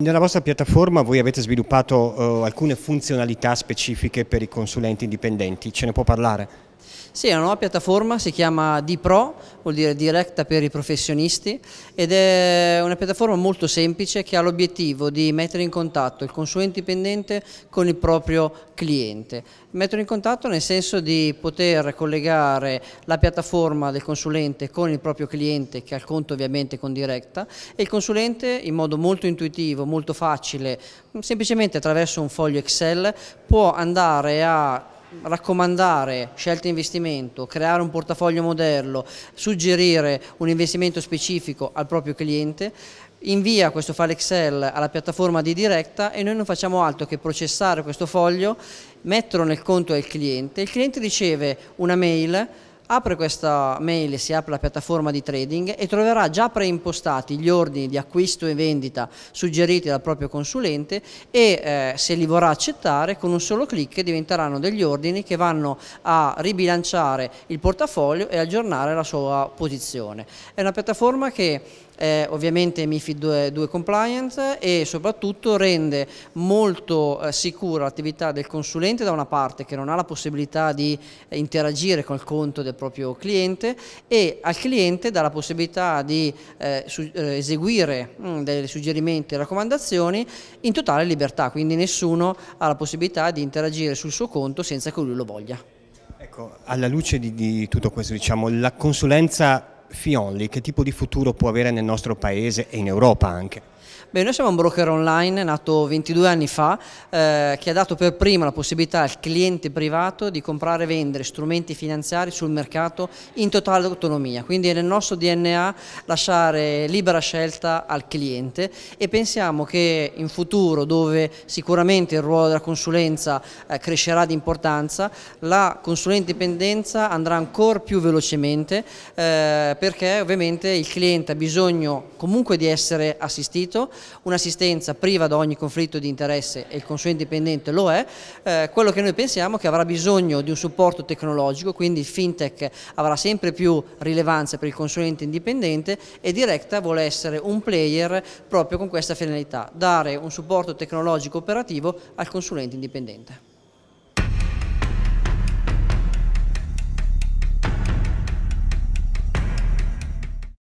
Nella vostra piattaforma voi avete sviluppato eh, alcune funzionalità specifiche per i consulenti indipendenti, ce ne può parlare? Sì, è una nuova piattaforma, si chiama DPRO, vuol dire diretta per i professionisti ed è una piattaforma molto semplice che ha l'obiettivo di mettere in contatto il consulente dipendente con il proprio cliente. Mettere in contatto nel senso di poter collegare la piattaforma del consulente con il proprio cliente che ha il conto ovviamente con diretta e il consulente in modo molto intuitivo, molto facile, semplicemente attraverso un foglio Excel può andare a raccomandare scelte di investimento, creare un portafoglio modello, suggerire un investimento specifico al proprio cliente, invia questo file Excel alla piattaforma di diretta e noi non facciamo altro che processare questo foglio, metterlo nel conto del cliente, il cliente riceve una mail apre questa mail, si apre la piattaforma di trading e troverà già preimpostati gli ordini di acquisto e vendita suggeriti dal proprio consulente e eh, se li vorrà accettare con un solo clic diventeranno degli ordini che vanno a ribilanciare il portafoglio e aggiornare la sua posizione. È una piattaforma che eh, ovviamente MIFID 2, 2 compliance e soprattutto rende molto eh, sicura l'attività del consulente da una parte che non ha la possibilità di eh, interagire col conto del proprio cliente e al cliente dà la possibilità di eh, su, eh, eseguire mh, mm, dei suggerimenti e raccomandazioni in totale libertà, quindi nessuno ha la possibilità di interagire sul suo conto senza che lui lo voglia. Ecco, alla luce di, di tutto questo, diciamo, la consulenza Fionli, che tipo di futuro può avere nel nostro paese e in Europa anche? Beh, noi siamo un broker online nato 22 anni fa eh, che ha dato per prima la possibilità al cliente privato di comprare e vendere strumenti finanziari sul mercato in totale autonomia, quindi è nel nostro DNA lasciare libera scelta al cliente e pensiamo che in futuro dove sicuramente il ruolo della consulenza eh, crescerà di importanza, la consulente indipendenza andrà ancora più velocemente eh, perché ovviamente il cliente ha bisogno comunque di essere assistito questo, un'assistenza priva da ogni conflitto di interesse e il consulente indipendente lo è, eh, quello che noi pensiamo che avrà bisogno di un supporto tecnologico, quindi il fintech avrà sempre più rilevanza per il consulente indipendente e Directa vuole essere un player proprio con questa finalità, dare un supporto tecnologico operativo al consulente indipendente.